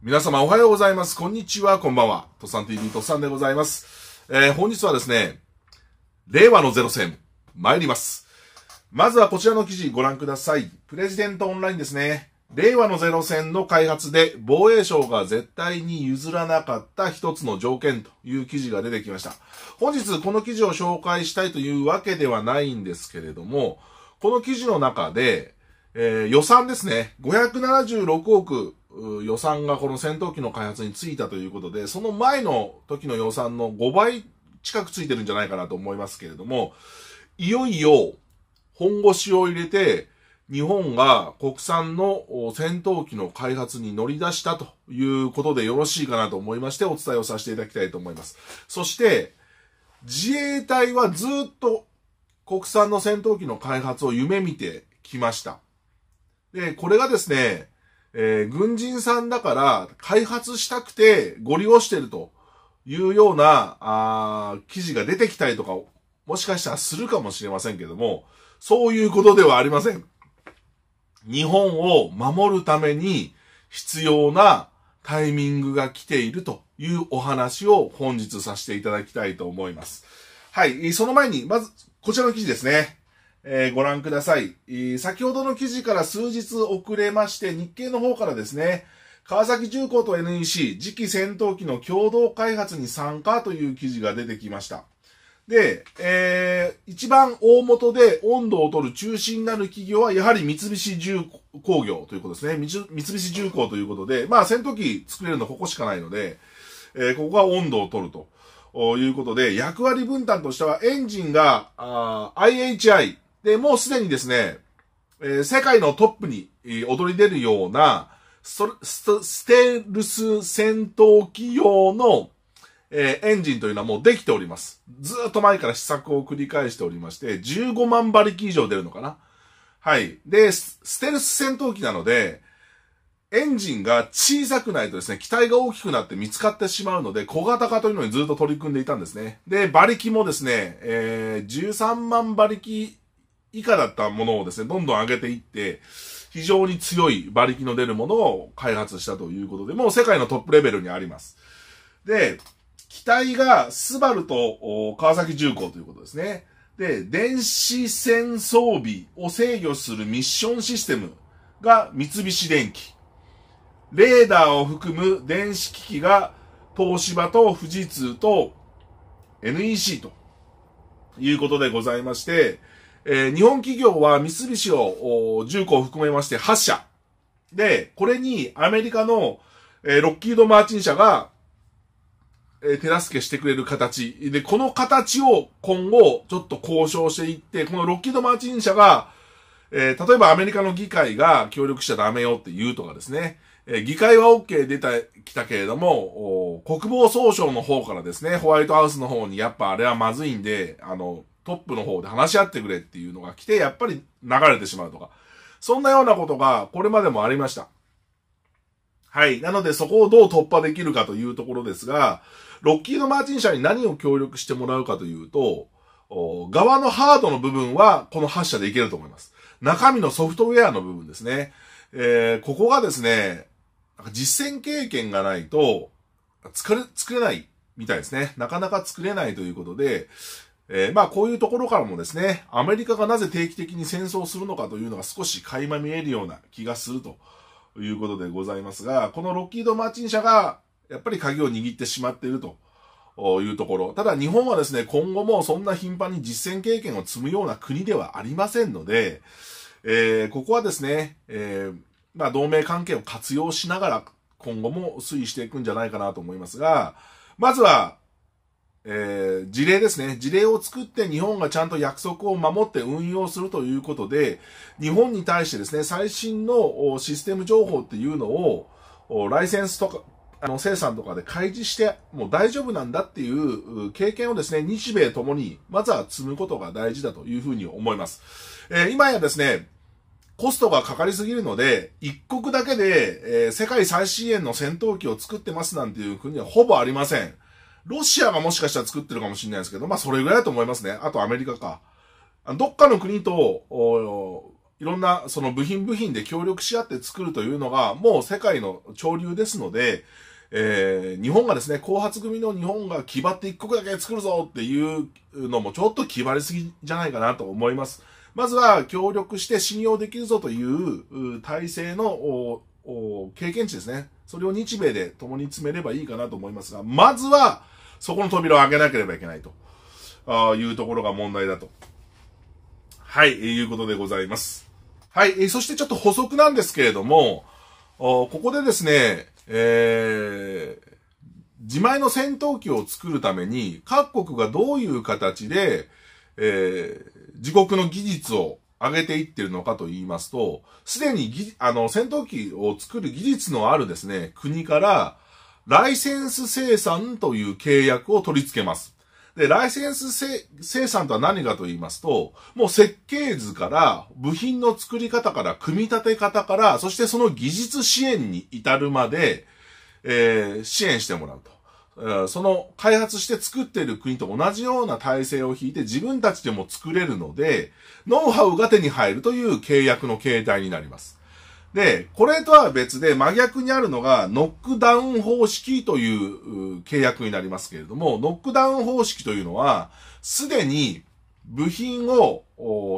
皆様おはようございます。こんにちは。こんばんは。とっさん TV とっさんでございます。えー、本日はですね、令和のゼロ戦、参ります。まずはこちらの記事ご覧ください。プレジデントオンラインですね。令和のゼロ戦の開発で防衛省が絶対に譲らなかった一つの条件という記事が出てきました。本日この記事を紹介したいというわけではないんですけれども、この記事の中で、えー、予算ですね、576億予算がこの戦闘機の開発についたということで、その前の時の予算の5倍近くついてるんじゃないかなと思いますけれども、いよいよ本腰を入れて、日本が国産の戦闘機の開発に乗り出したということでよろしいかなと思いましてお伝えをさせていただきたいと思います。そして、自衛隊はずっと国産の戦闘機の開発を夢見てきました。で、これがですね、えー、軍人さんだから開発したくてご利用してるというような、あ記事が出てきたりとか、もしかしたらするかもしれませんけども、そういうことではありません。日本を守るために必要なタイミングが来ているというお話を本日させていただきたいと思います。はい、その前に、まず、こちらの記事ですね。えー、ご覧ください、え先ほどの記事から数日遅れまして、日経の方からですね、川崎重工と NEC、次期戦闘機の共同開発に参加という記事が出てきました。で、えー、一番大元で温度を取る中心になる企業は、やはり三菱重工業ということですね。三菱重工ということで、まあ戦闘機作れるのここしかないので、えー、ここが温度を取るということで、役割分担としてはエンジンが、IHI、で、もうすでにですね、えー、世界のトップに、えー、踊り出るようなスス、ステルス戦闘機用の、えー、エンジンというのはもうできております。ずっと前から試作を繰り返しておりまして、15万馬力以上出るのかなはい。で、ステルス戦闘機なので、エンジンが小さくないとですね、機体が大きくなって見つかってしまうので、小型化というのにずっと取り組んでいたんですね。で、馬力もですね、えー、13万馬力以下だったものをですね、どんどん上げていって、非常に強い馬力の出るものを開発したということで、もう世界のトップレベルにあります。で、機体がスバルと川崎重工ということですね。で、電子戦装備を制御するミッションシステムが三菱電機。レーダーを含む電子機器が東芝と富士通と NEC ということでございまして、えー、日本企業は三菱を10個を含めまして8社。で、これにアメリカの、えー、ロッキード・マーチン社が、えー、手助けしてくれる形。で、この形を今後ちょっと交渉していって、このロッキード・マーチン社が、えー、例えばアメリカの議会が協力しちゃダメよって言うとかですね。え議会は OK 出てきたけれども、国防総省の方からですね、ホワイトハウスの方にやっぱあれはまずいんで、あの、トップの方で話し合ってくれっていうのが来て、やっぱり流れてしまうとか。そんなようなことがこれまでもありました。はい。なのでそこをどう突破できるかというところですが、ロッキード・マーチン社に何を協力してもらうかというと、側のハードの部分はこの8社でいけると思います。中身のソフトウェアの部分ですね。えー、ここがですね、実践経験がないと、作れ、作れないみたいですね。なかなか作れないということで、えー、まあこういうところからもですね、アメリカがなぜ定期的に戦争するのかというのが少し垣間見えるような気がするということでございますが、このロッキード・マーチン社がやっぱり鍵を握ってしまっているというところ。ただ日本はですね、今後もそんな頻繁に実戦経験を積むような国ではありませんので、えー、ここはですね、えー、まあ同盟関係を活用しながら今後も推移していくんじゃないかなと思いますが、まずはえー、事例ですね。事例を作って日本がちゃんと約束を守って運用するということで、日本に対してですね、最新のシステム情報っていうのを、ライセンスとか、あの、生産とかで開示して、もう大丈夫なんだっていう経験をですね、日米ともに、まずは積むことが大事だというふうに思います。えー、今やですね、コストがかかりすぎるので、一国だけで、えー、世界最新鋭の戦闘機を作ってますなんていう国はほぼありません。ロシアがもしかしたら作ってるかもしれないですけど、まあそれぐらいだと思いますね。あとアメリカか。どっかの国と、いろんなその部品部品で協力し合って作るというのが、もう世界の潮流ですので、えー、日本がですね、後発組の日本が気張って一国だけ作るぞっていうのもちょっと気張りすぎじゃないかなと思います。まずは協力して信用できるぞという体制の経験値ですね。それを日米で共に詰めればいいかなと思いますが、まずは、そこの扉を開けなければいけないとあいうところが問題だと。はい、いうことでございます。はい、そしてちょっと補足なんですけれども、ここでですね、えー、自前の戦闘機を作るために、各国がどういう形で、えー、自国の技術を上げていってるのかと言いますと、すでにあの、戦闘機を作る技術のあるですね、国から、ライセンス生産という契約を取り付けます。で、ライセンス生産とは何かと言いますと、もう設計図から、部品の作り方から、組み立て方から、そしてその技術支援に至るまで、えー、支援してもらうと。その開発して作っている国と同じような体制を引いて自分たちでも作れるので、ノウハウが手に入るという契約の形態になります。で、これとは別で真逆にあるのが、ノックダウン方式という契約になりますけれども、ノックダウン方式というのは、すでに部品を、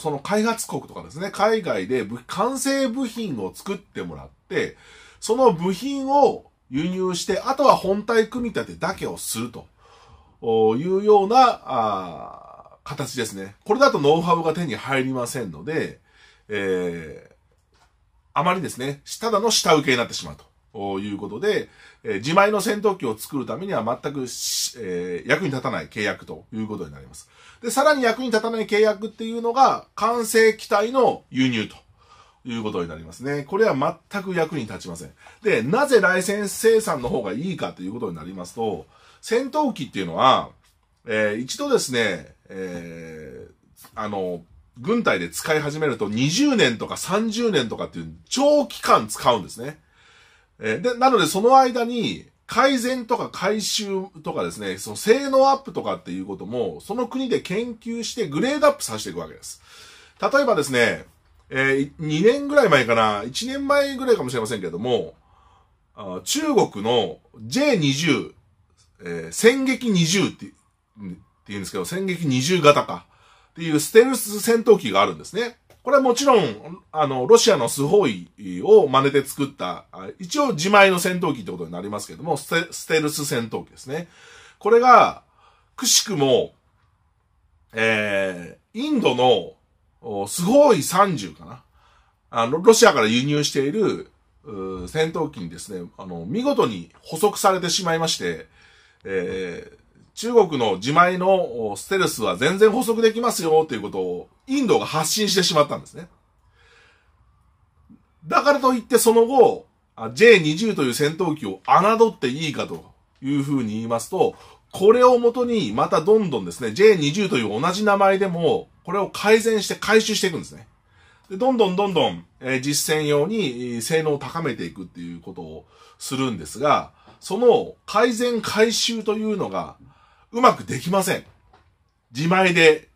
その開発国とかですね、海外で完成部品を作ってもらって、その部品を輸入して、あとは本体組み立てだけをするというような形ですね。これだとノウハウが手に入りませんので、えあまりですね、ただの下請けになってしまうということで、えー、自前の戦闘機を作るためには全く、えー、役に立たない契約ということになります。で、さらに役に立たない契約っていうのが、完成機体の輸入と。いうことになりますね。これは全く役に立ちません。で、なぜライセンス生産の方がいいかということになりますと、戦闘機っていうのは、えー、一度ですね、えー、あの、軍隊で使い始めると20年とか30年とかっていう長期間使うんですね。えー、で、なのでその間に改善とか改修とかですね、その性能アップとかっていうことも、その国で研究してグレードアップさせていくわけです。例えばですね、えー、2年ぐらい前かな、1年前ぐらいかもしれませんけれども、中国の J20、えー、戦撃20ってって言うんですけど、戦撃20型か。っていうステルス戦闘機があるんですね。これはもちろん、あの、ロシアのスホイを真似て作った、一応自前の戦闘機ってことになりますけども、ステステルス戦闘機ですね。これが、くしくも、えー、インドのスホイ30かな。あの、ロシアから輸入している、戦闘機にですね、あの、見事に捕捉されてしまいまして、えー、中国の自前のステルスは全然補足できますよということをインドが発信してしまったんですね。だからといってその後、J20 という戦闘機を侮っていいかというふうに言いますと、これをもとにまたどんどんですね、J20 という同じ名前でも、これを改善して回収していくんですね。でどんどんどんどん、え実践用に性能を高めていくっていうことをするんですが、その改善回収というのが、うまくできません。自前で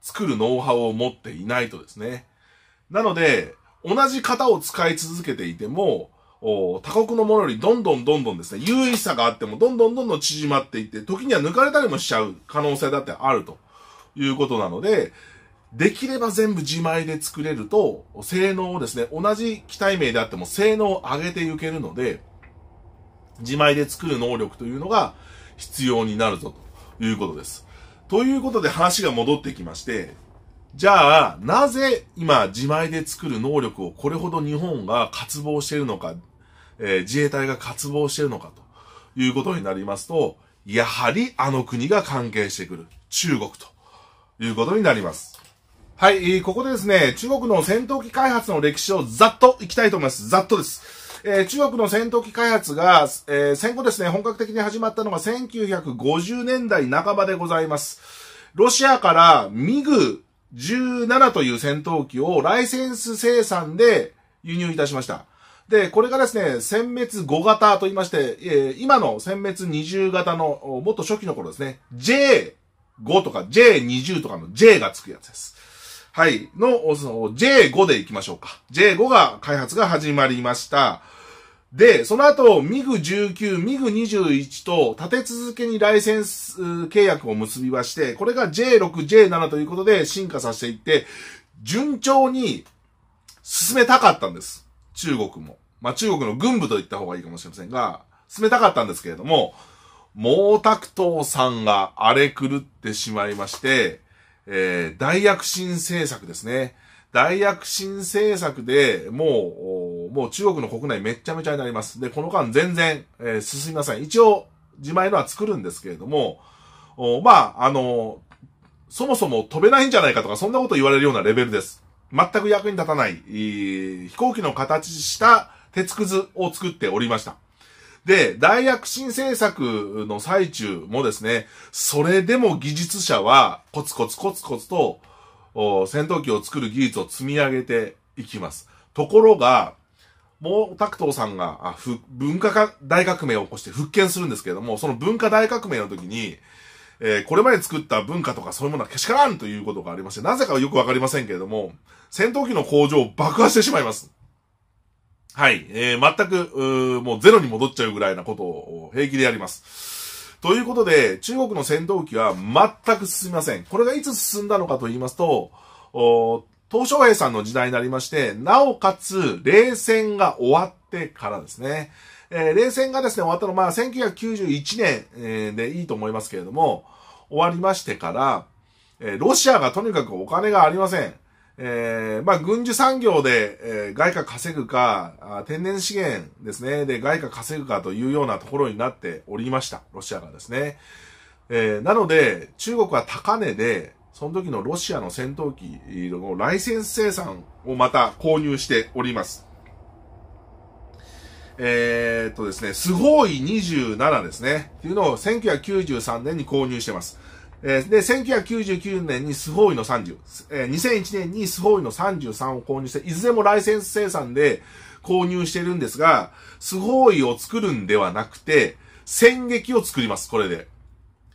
作るノウハウを持っていないとですね。なので、同じ型を使い続けていても、他国のものよりどんどんどんどんですね、優位差があってもどんどんどんどん縮まっていって、時には抜かれたりもしちゃう可能性だってあるということなので、できれば全部自前で作れると、性能をですね、同じ機体名であっても性能を上げていけるので、自前で作る能力というのが必要になるぞと。いうことです。ということで話が戻ってきまして、じゃあ、なぜ今自前で作る能力をこれほど日本が渇望しているのか、えー、自衛隊が渇望しているのかということになりますと、やはりあの国が関係してくる中国ということになります。はい、ここでですね、中国の戦闘機開発の歴史をざっといきたいと思います。ざっとです。えー、中国の戦闘機開発が、えー、戦後ですね、本格的に始まったのが1950年代半ばでございます。ロシアからミグ17という戦闘機をライセンス生産で輸入いたしました。で、これがですね、殲滅5型と言いまして、えー、今の殲滅20型の、もっと初期の頃ですね、J5 とか J20 とかの J がつくやつです。はい、の、その J5 で行きましょうか。J5 が、開発が始まりました。で、その後、ミグ19、ミグ21と立て続けにライセンス契約を結びまして、これが J6、J7 ということで進化させていって、順調に進めたかったんです。中国も。まあ、中国の軍部と言った方がいいかもしれませんが、進めたかったんですけれども、毛沢東さんが荒れ狂ってしまいまして、えー、大躍進政策ですね。大躍進政策でもう、もう中国の国内めっちゃめちゃになります。で、この間全然、えー、進みません。一応、自前のは作るんですけれども、おまあ、あのそもそも飛べないんじゃないかとか、そんなこと言われるようなレベルです。全く役に立たない、飛行機の形した鉄くずを作っておりました。で、大躍進政策の最中もですね、それでも技術者はコツコツコツコツと戦闘機を作る技術を積み上げていきます。ところが、毛沢東さんが文化大革命を起こして復権するんですけれども、その文化大革命の時に、えー、これまで作った文化とかそういうものはけしからんということがありまして、なぜかよくわかりませんけれども、戦闘機の工場を爆破してしまいます。はい、えー、全く、もうゼロに戻っちゃうぐらいなことを平気でやります。ということで、中国の戦闘機は全く進みません。これがいつ進んだのかと言いますと、東小平さんの時代になりまして、なおかつ、冷戦が終わってからですね。えー、冷戦がですね、終わったのは、まあ、1991年、でいいと思いますけれども、終わりましてから、えー、ロシアがとにかくお金がありません。えー、まあ、軍需産業で、えー、外貨稼ぐか、天然資源ですね、で外貨稼ぐかというようなところになっておりました。ロシアがですね。えー、なので、中国は高値で、その時のロシアの戦闘機のライセンス生産をまた購入しております。えー、っとですね、スホーイ27ですね、っていうのを1993年に購入してます。で、1999年にスホーイの30、2001年にスホーイの33を購入して、いずれもライセンス生産で購入してるんですが、スホーイを作るんではなくて、戦撃を作ります、これで。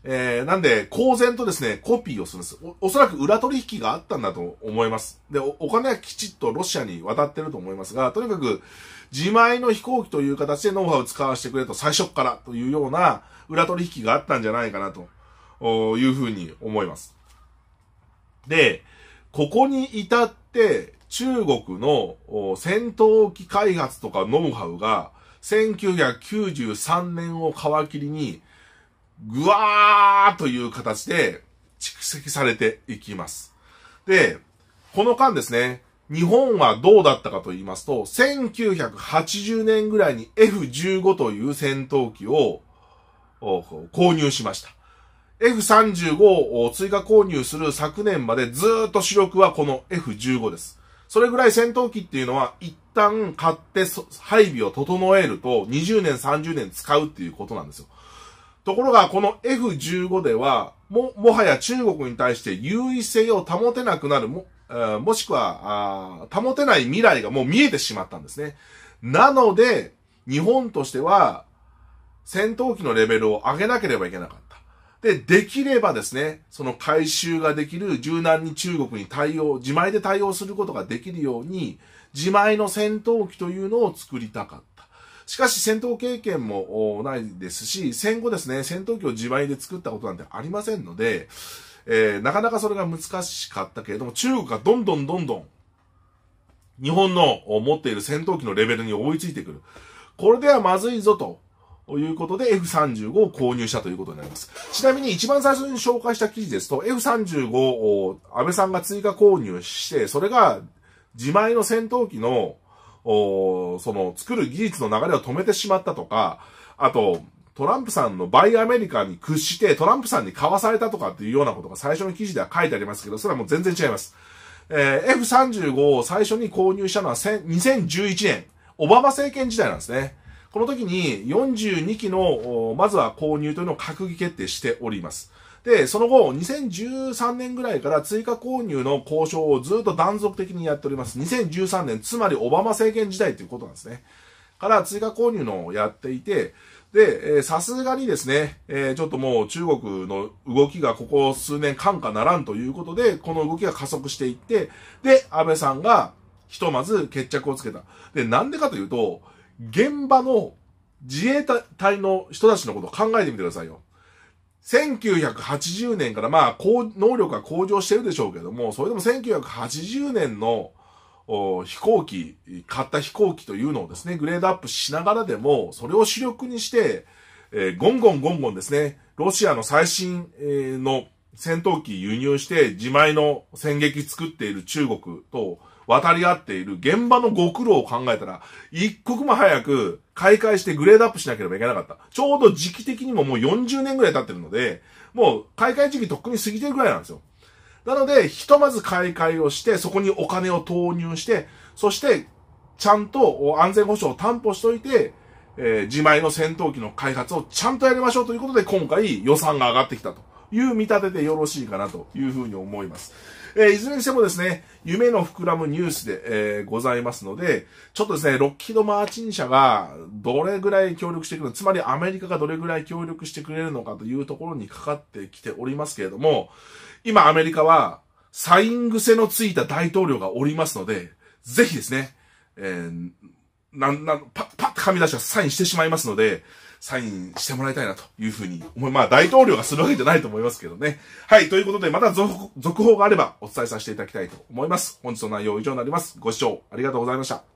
えー、なんで、公然とですね、コピーをするんですお。おそらく裏取引があったんだと思います。でお、お金はきちっとロシアに渡ってると思いますが、とにかく、自前の飛行機という形でノウハウを使わせてくれと最初からというような裏取引があったんじゃないかなと。いうふうに思います。で、ここに至って中国の戦闘機開発とかノウハウが1993年を皮切りにぐわーという形で蓄積されていきます。で、この間ですね、日本はどうだったかと言いますと、1980年ぐらいに F15 という戦闘機を購入しました。F35 を追加購入する昨年までずっと主力はこの F15 です。それぐらい戦闘機っていうのは一旦買って配備を整えると20年30年使うっていうことなんですよ。ところがこの F15 ではも、もはや中国に対して優位性を保てなくなるも、もしくは保てない未来がもう見えてしまったんですね。なので、日本としては戦闘機のレベルを上げなければいけなかった。で、できればですね、その回収ができる柔軟に中国に対応、自前で対応することができるように、自前の戦闘機というのを作りたかった。しかし戦闘経験もないですし、戦後ですね、戦闘機を自前で作ったことなんてありませんので、えー、なかなかそれが難しかったけれども、中国がどんどんどんどん、日本の持っている戦闘機のレベルに追いついてくる。これではまずいぞとということで F35 を購入したということになります。ちなみに一番最初に紹介した記事ですと F35 を安倍さんが追加購入して、それが自前の戦闘機の、その作る技術の流れを止めてしまったとか、あと、トランプさんのバイアメリカに屈してトランプさんに買わされたとかっていうようなことが最初の記事では書いてありますけど、それはもう全然違います。えー、F35 を最初に購入したのは2011年、オバマ政権時代なんですね。この時に42機の、まずは購入というのを閣議決定しております。で、その後、2013年ぐらいから追加購入の交渉をずっと断続的にやっております。2013年、つまりオバマ政権時代ということなんですね。から追加購入のをやっていて、で、さすがにですね、えー、ちょっともう中国の動きがここ数年感化ならんということで、この動きが加速していって、で、安倍さんがひとまず決着をつけた。で、なんでかというと、現場の自衛隊の人たちのことを考えてみてくださいよ。1980年から、まあ、能力が向上してるでしょうけども、それでも1980年の飛行機、買った飛行機というのをですね、グレードアップしながらでも、それを主力にして、えー、ゴンゴンゴンゴンですね、ロシアの最新、えー、の戦闘機輸入して、自前の戦撃作っている中国と、渡り合っている現場のご苦労を考えたら、一刻も早く開会してグレードアップしなければいけなかった。ちょうど時期的にももう40年ぐらい経ってるので、もう開会時期とっくに過ぎてるぐらいなんですよ。なので、ひとまず開会をして、そこにお金を投入して、そして、ちゃんと安全保障を担保しといて、えー、自前の戦闘機の開発をちゃんとやりましょうということで、今回予算が上がってきたと。いう見立てでよろしいかなというふうに思います。えー、いずれにしてもですね、夢の膨らむニュースで、えー、ございますので、ちょっとですね、ロッキード・マーチン社がどれぐらい協力してくるの、つまりアメリカがどれぐらい協力してくれるのかというところにかかってきておりますけれども、今アメリカはサイン癖のついた大統領がおりますので、ぜひですね、えー、なん、なん、パッ、パッと噛み出したサインしてしまいますので、サインしてもらいたいなというふうに思い、まあ大統領がするわけじゃないと思いますけどね。はい、ということでまた続報があればお伝えさせていただきたいと思います。本日の内容は以上になります。ご視聴ありがとうございました。